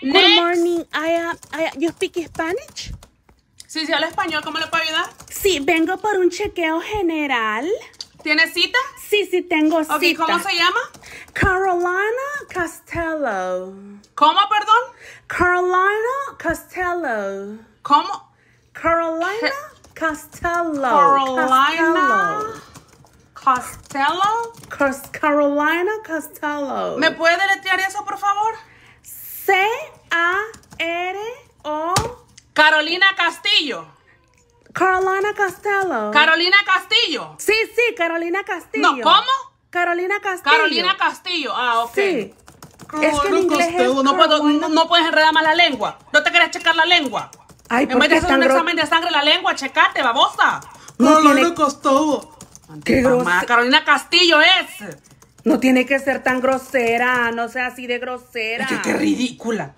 Good morning. I am, uh, I you speak Spanish? Sí, sí, habla español. ¿Cómo le puedo ayudar? Sí, vengo por un chequeo general. tiene cita? Sí, sí, tengo okay, cita. ¿Cómo se llama? Carolina Castello. ¿Cómo, perdón? Carolina Castello. ¿Cómo? Carolina Costello. Castello. Carolina Costello. Carolina Costello. ¿Me puede deletrear eso, por favor? Carolina Castillo. Carolina Castello. Carolina Castillo. Sí, sí, Carolina Castillo. No, ¿cómo? Carolina Castillo. Carolina Castillo. Ah, ok. no, puedes enredar más la lengua. No te quieres checar la lengua. Ay, en vez de hacer un examen de sangre la lengua, checate, babosa. No, Carolina Castillo. Qué Carolina Castillo es. No tiene que ser tan grosera, no sea así de grosera. que qué ridícula.